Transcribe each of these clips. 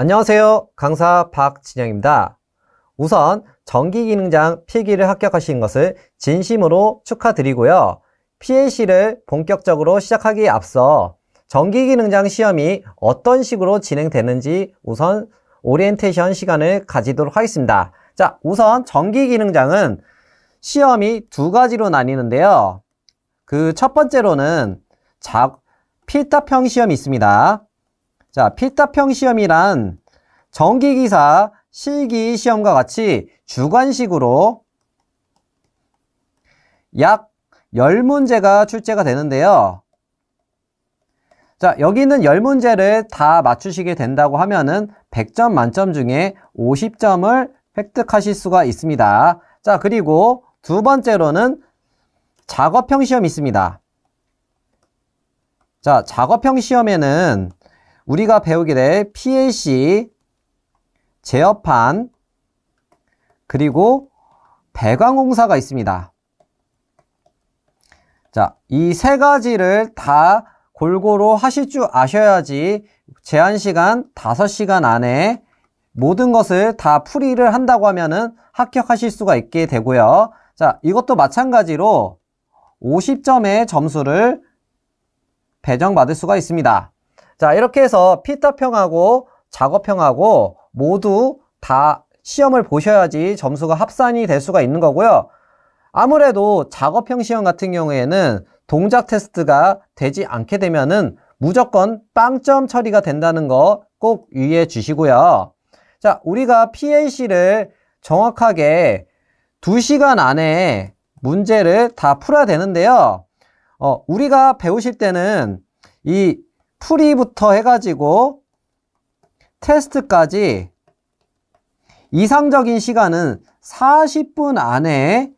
안녕하세요. 강사 박진영입니다. 우선 전기기능장 필기를 합격하신 것을 진심으로 축하드리고요. PAC를 본격적으로 시작하기에 앞서 전기기능장 시험이 어떤 식으로 진행되는지 우선 오리엔테이션 시간을 가지도록 하겠습니다. 자, 우선 전기기능장은 시험이 두 가지로 나뉘는데요. 그 첫 번째로는 자, 필답형 시험이 있습니다. 자, 필답형 시험이란 정기기사, 실기 시험과 같이 주관식으로 약 10문제가 출제가 되는데요. 자, 여기 있는 10문제를 다 맞추시게 된다고 하면은 100점 만점 중에 50점을 획득하실 수가 있습니다. 자, 그리고 두 번째로는 작업형 시험이 있습니다. 자, 작업형 시험에는 우리가 배우게 될 PLC, 제어판, 그리고 배관공사가 있습니다. 자, 이 세 가지를 다 골고루 하실 줄 아셔야지 제한시간 5시간 안에 모든 것을 다 풀이를 한다고 하면은 합격하실 수가 있게 되고요. 자, 이것도 마찬가지로 50점의 점수를 배정받을 수가 있습니다. 자, 이렇게 해서 피터평하고 작업평하고 모두 다 시험을 보셔야지 점수가 합산이 될 수가 있는 거고요. 아무래도 작업형 시험 같은 경우에는 동작 테스트가 되지 않게 되면은 무조건 빵점 처리가 된다는 거 꼭 유의해 주시고요. 자, 우리가 PAC를 정확하게 2시간 안에 문제를 다 풀어야 되는데요. 어, 우리가 배우실 때는 이 풀이부터 해가지고 테스트까지 이상적인 시간은 40분 안에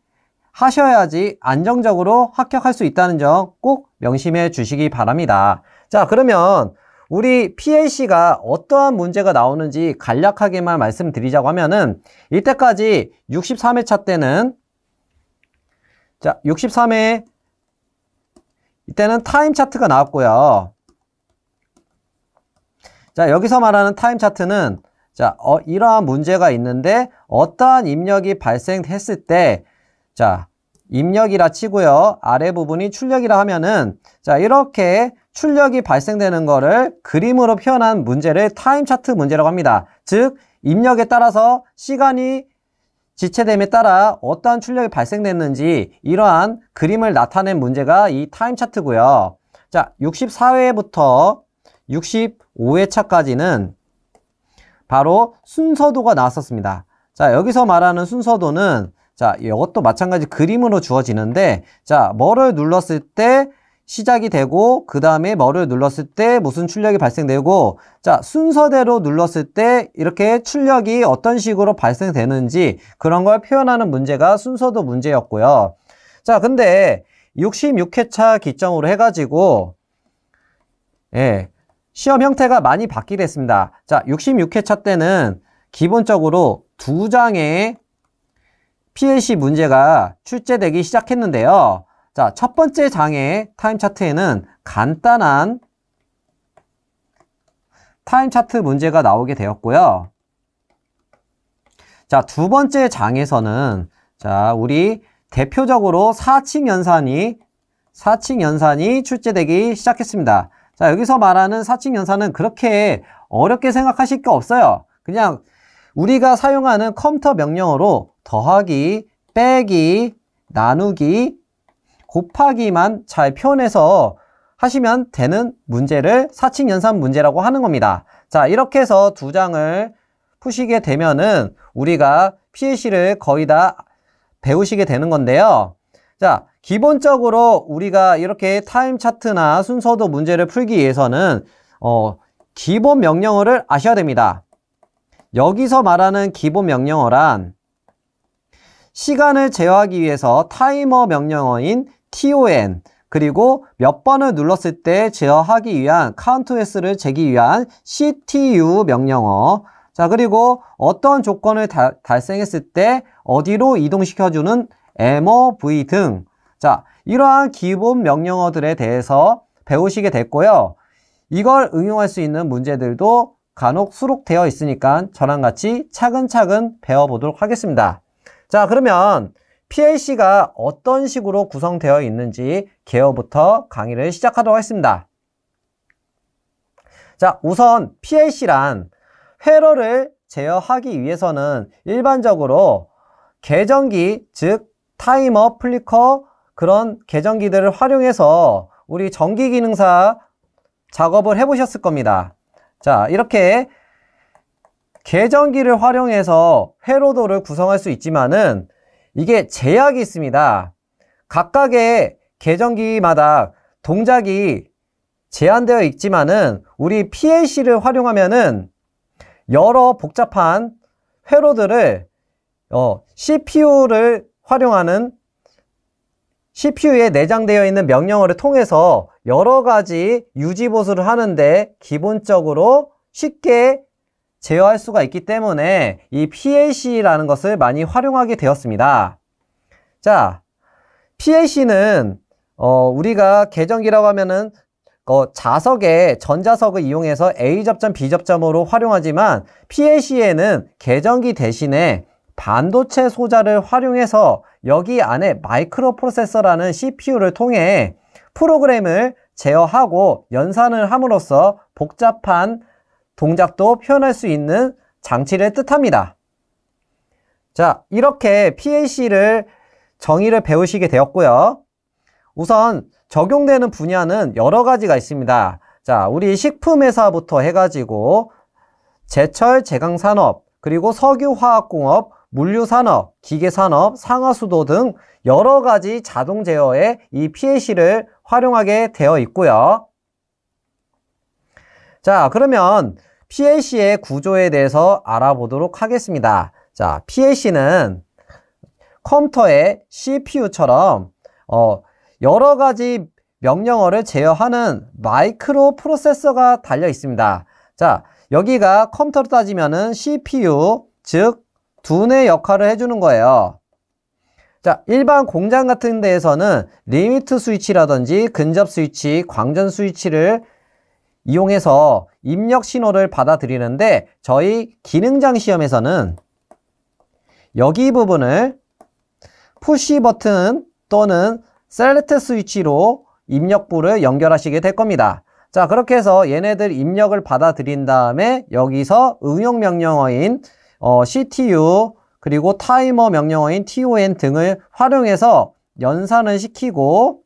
하셔야지 안정적으로 합격할 수 있다는 점 꼭 명심해 주시기 바랍니다. 자 그러면 우리 PLC가 어떠한 문제가 나오는지 간략하게만 말씀드리자고 하면은 이때까지 63회차 때는 자 63회 이때는 타임 차트가 나왔고요. 자, 여기서 말하는 타임 차트는 자, 어, 이러한 문제가 있는데 어떠한 입력이 발생했을 때 자, 입력이라 치고요. 아래 부분이 출력이라 하면은 자, 이렇게 출력이 발생되는 거를 그림으로 표현한 문제를 타임 차트 문제라고 합니다. 즉 입력에 따라서 시간이 지체됨에 따라 어떠한 출력이 발생됐는지 이러한 그림을 나타낸 문제가 이 타임 차트고요. 자, 64회부터 65회차까지는 바로 순서도가 나왔었습니다. 자, 여기서 말하는 순서도는 자, 이것도 마찬가지 그림으로 주어지는데 자, 뭐를 눌렀을 때 시작이 되고 그 다음에 뭐를 눌렀을 때 무슨 출력이 발생되고 자 순서대로 눌렀을 때 이렇게 출력이 어떤 식으로 발생되는지 그런 걸 표현하는 문제가 순서도 문제였고요 자 근데 66회차 기점으로 해가지고 예 시험 형태가 많이 바뀌게 됐습니다. 자, 66회차 때는 기본적으로 두 장의 PLC 문제가 출제되기 시작했는데요. 자, 첫 번째 장의 타임 차트에는 간단한 타임 차트 문제가 나오게 되었고요. 자, 두 번째 장에서는 자, 우리 대표적으로 4층 연산이 4층 연산이 출제되기 시작했습니다. 자, 여기서 말하는 사칭 연산은 그렇게 어렵게 생각하실 게 없어요. 그냥 우리가 사용하는 컴퓨터 명령어로 더하기, 빼기, 나누기, 곱하기만 잘 표현해서 하시면 되는 문제를 사칭 연산 문제라고 하는 겁니다. 자, 이렇게 해서 두 장을 푸시게 되면은 우리가 PLC를 거의 다 배우시게 되는 건데요. 자, 기본적으로 우리가 이렇게 타임 차트나 순서도 문제를 풀기 위해서는 어, 기본 명령어를 아셔야 됩니다. 여기서 말하는 기본 명령어란 시간을 제어하기 위해서 타이머 명령어인 ton 그리고 몇 번을 눌렀을 때 제어하기 위한 c o 카운트 횟 s 를 재기 위한 ctu 명령어 자 그리고 어떤 조건을 다, 달성했을 때 어디로 이동시켜주는 MOV 등 자, 이러한 기본 명령어들에 대해서 배우시게 됐고요. 이걸 응용할 수 있는 문제들도 간혹 수록되어 있으니까 저랑 같이 차근차근 배워보도록 하겠습니다. 자, 그러면 PLC가 어떤 식으로 구성되어 있는지 개요부터 강의를 시작하도록 하겠습니다. 자, 우선 PLC란 회로를 제어하기 위해서는 일반적으로 계정기, 즉 타이머, 플리커 그런 계정기들을 활용해서 우리 전기기능사 작업을 해보셨을 겁니다. 자 이렇게 계정기를 활용해서 회로도를 구성할 수 있지만은 이게 제약이 있습니다. 각각의 계정기마다 동작이 제한되어 있지만은 우리 PLC를 활용하면은 여러 복잡한 회로들을 어, CPU를 활용하는 CPU에 내장되어 있는 명령어를 통해서 여러 가지 유지보수를 하는데 기본적으로 쉽게 제어할 수가 있기 때문에 이 PLC라는 것을 많이 활용하게 되었습니다. 자, PLC는 어, 우리가 계정기라고 하면은 어, 자석에 전자석을 이용해서 A접점, B접점으로 활용하지만 PLC에는 계정기 대신에 반도체 소자를 활용해서 여기 안에 마이크로프로세서라는 CPU를 통해 프로그램을 제어하고 연산을 함으로써 복잡한 동작도 표현할 수 있는 장치를 뜻합니다. 자, 이렇게 PAC를 정의를 배우시게 되었고요. 우선 적용되는 분야는 여러 가지가 있습니다. 자, 우리 식품회사부터 해가지고 제철, 제강산업, 그리고 석유화학공업, 물류산업, 기계산업, 상하수도 등 여러 가지 자동 제어에 이 PLC를 활용하게 되어 있고요. 자, 그러면 PLC의 구조에 대해서 알아보도록 하겠습니다. 자, PLC는 컴퓨터의 CPU처럼 어, 여러 가지 명령어를 제어하는 마이크로 프로세서가 달려 있습니다. 자, 여기가 컴퓨터로 따지면은 CPU, 즉 두뇌 역할을 해주는 거예요. 자, 일반 공장 같은 데에서는 리미트 스위치라든지 근접 스위치, 광전 스위치를 이용해서 입력 신호를 받아들이는데 저희 기능장 시험에서는 여기 부분을 푸시 버튼 또는 셀렉트 스위치로 입력부를 연결하시게 될 겁니다. 자 그렇게 해서 얘네들 입력을 받아들인 다음에 여기서 응용 명령어인 어, CTU 그리고 타이머 명령어인 TON 등을 활용해서 연산을 시키고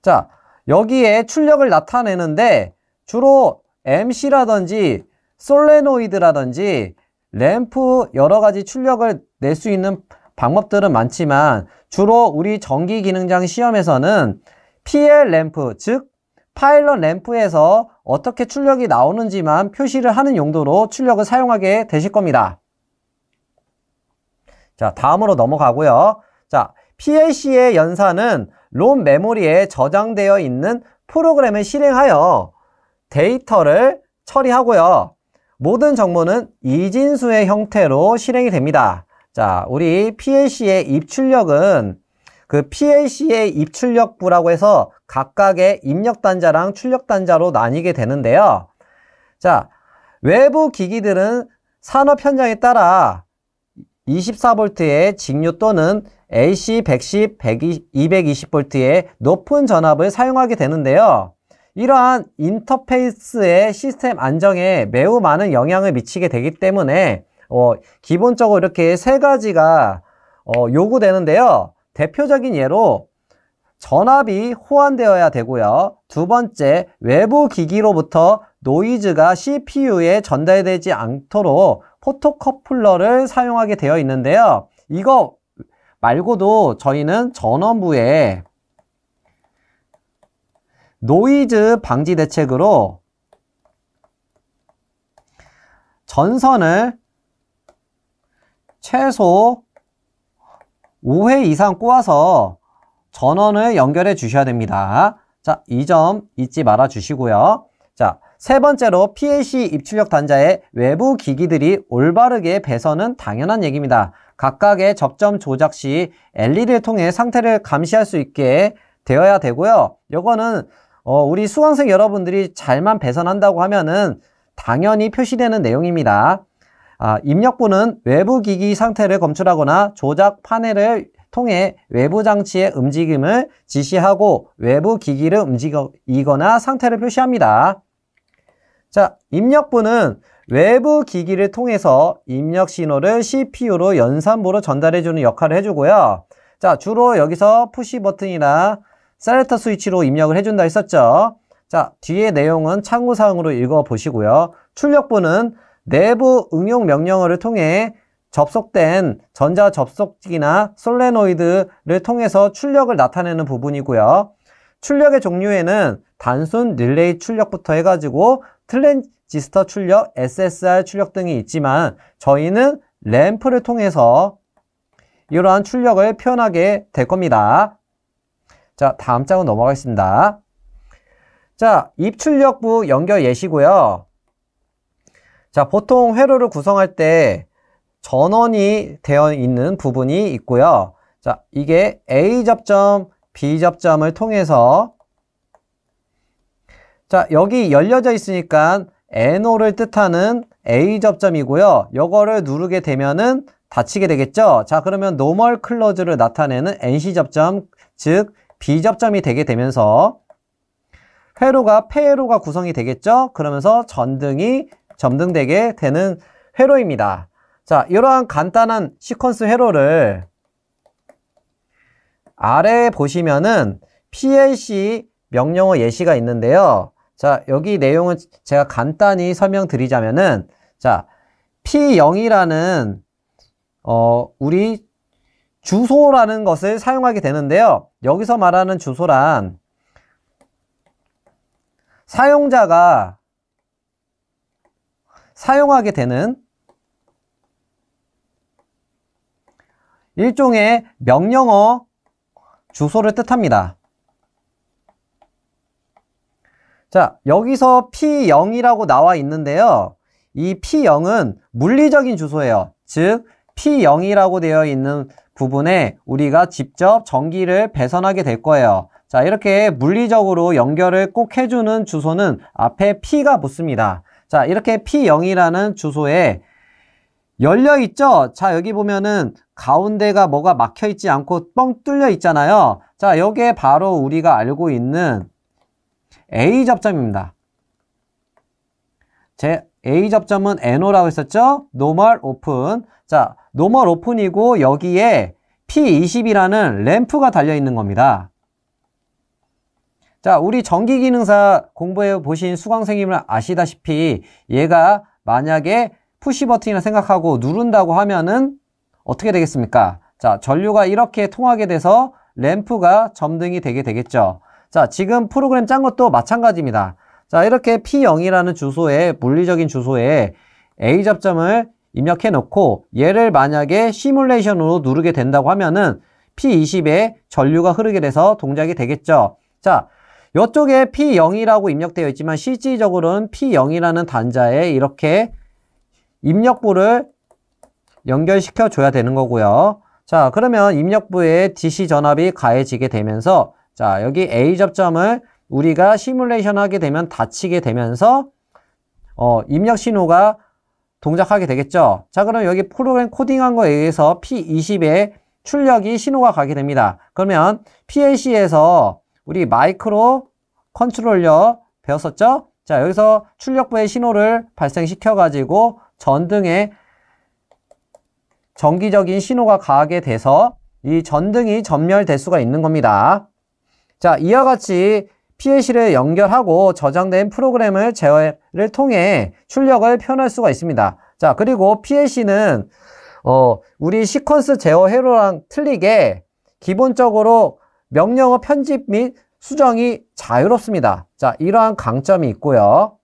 자 여기에 출력을 나타내는데 주로 MC라든지 솔레노이드라든지 램프 여러가지 출력을 낼 수 있는 방법들은 많지만 주로 우리 전기기능장 시험에서는 PL 램프 즉 파일럿 램프에서 어떻게 출력이 나오는지만 표시를 하는 용도로 출력을 사용하게 되실 겁니다. 자, 다음으로 넘어가고요. 자, PLC의 연산은 롬 메모리에 저장되어 있는 프로그램을 실행하여 데이터를 처리하고요. 모든 정보는 이진수의 형태로 실행이 됩니다. 자, 우리 PLC의 입출력은 그 PLC의 입출력부라고 해서 각각의 입력단자랑 출력단자로 나뉘게 되는데요. 자, 외부 기기들은 산업 현장에 따라 2 4볼트의 직류 또는 AC 110, 120, 220V의 높은 전압을 사용하게 되는데요. 이러한 인터페이스의 시스템 안정에 매우 많은 영향을 미치게 되기 때문에 어, 기본적으로 이렇게 세 가지가 어, 요구되는데요. 대표적인 예로 전압이 호환되어야 되고요. 두 번째, 외부 기기로부터 노이즈가 CPU에 전달되지 않도록 포토커플러를 사용하게 되어 있는데요. 이거 말고도 저희는 전원부에 노이즈 방지 대책으로 전선을 최소 5회 이상 꼬아서 전원을 연결해 주셔야 됩니다. 자, 이 점 잊지 말아 주시고요. 자, 세 번째로 PLC 입출력 단자의 외부 기기들이 올바르게 배선은 당연한 얘기입니다. 각각의 접점 조작 시 LED를 통해 상태를 감시할 수 있게 되어야 되고요. 요거는 어, 우리 수강생 여러분들이 잘만 배선한다고 하면은 당연히 표시되는 내용입니다. 아, 입력부는 외부 기기 상태를 검출하거나 조작 판넬을 통해 외부 장치의 움직임을 지시하고 외부 기기를 움직이거나 상태를 표시합니다. 자, 입력부는 외부 기기를 통해서 입력 신호를 CPU로 연산부로 전달해주는 역할을 해주고요. 자, 주로 여기서 푸시 버튼이나 셀렉터 스위치로 입력을 해준다 했었죠. 자, 뒤에 내용은 참고사항으로 읽어보시고요. 출력부는 내부 응용 명령어를 통해 접속된 전자 접속기나 솔레노이드를 통해서 출력을 나타내는 부분이고요. 출력의 종류에는 단순 릴레이 출력부터 해가지고 트랜지스터 출력, SSR 출력 등이 있지만 저희는 램프를 통해서 이러한 출력을 표현하게 될 겁니다. 자, 다음 장으로 넘어가겠습니다. 자, 입출력부 연결 예시고요. 자, 보통 회로를 구성할 때 전원이 되어 있는 부분이 있고요. 자, 이게 A 접점, B 접점을 통해서 자, 여기 열려져 있으니까 NO를 뜻하는 A 접점이고요. 요거를 누르게 되면은 닫히게 되겠죠. 자, 그러면 노멀 클로즈를 나타내는 NC 접점, 즉 B 접점이 되게 되면서 회로가 폐회로가 구성이 되겠죠. 그러면서 전등이 점등되게 되는 회로입니다. 자, 이러한 간단한 시퀀스 회로를 아래에 보시면은 PLC 명령어 예시가 있는데요. 자, 여기 내용은 제가 간단히 설명드리자면은 자, P0이라는 어, 우리 주소라는 것을 사용하게 되는데요. 여기서 말하는 주소란 사용자가 사용하게 되는 일종의 명령어 주소를 뜻합니다. 자, 여기서 P0이라고 나와 있는데요. 이 P0은 물리적인 주소예요. 즉, P0이라고 되어 있는 부분에 우리가 직접 전기를 배선하게 될 거예요. 자, 이렇게 물리적으로 연결을 꼭 해주는 주소는 앞에 P가 붙습니다. 자, 이렇게 P0이라는 주소에 열려 있죠? 자, 여기 보면은 가운데가 뭐가 막혀 있지 않고 뻥 뚫려 있잖아요. 자, 여기에 바로 우리가 알고 있는 A 접점입니다. 제 A 접점은 NO라고 했었죠? 노멀 오픈. 자, 노멀 오픈이고 여기에 P20이라는 램프가 달려 있는 겁니다. 자, 우리 전기기능사 공부해 보신 수강생님을 아시다시피 얘가 만약에 푸시 버튼이라 생각하고 누른다고 하면은 어떻게 되겠습니까? 자, 전류가 이렇게 통하게 돼서 램프가 점등이 되게 되겠죠. 자, 지금 프로그램 짠 것도 마찬가지입니다. 자, 이렇게 P0이라는 주소에 물리적인 주소에 A 접점을 입력해 놓고 얘를 만약에 시뮬레이션으로 누르게 된다고 하면은 P20에 전류가 흐르게 돼서 동작이 되겠죠. 자, 이쪽에 P0이라고 입력되어 있지만 실질적으로는 P0이라는 단자에 이렇게 입력부를 연결시켜 줘야 되는 거고요. 자 그러면 입력부에 DC 전압이 가해지게 되면서 자 여기 A 접점을 우리가 시뮬레이션 하게 되면 닫히게 되면서 어, 입력 신호가 동작하게 되겠죠. 자 그럼 여기 프로그램 코딩한 거에 의해서 P20에 출력이 신호가 가게 됩니다. 그러면 PLC에서 우리 마이크로 컨트롤러 배웠었죠? 자, 여기서 출력부에 신호를 발생시켜가지고 전등에 정기적인 신호가 가게 돼서 이 전등이 점멸될 수가 있는 겁니다. 자, 이와 같이 PLC를 연결하고 저장된 프로그램을 제어를 통해 출력을 표현할 수가 있습니다. 자, 그리고 PLC는 어, 우리 시퀀스 제어 회로랑 틀리게 기본적으로 명령어 편집 및 수정이 자유롭습니다. 자, 이러한 강점이 있고요.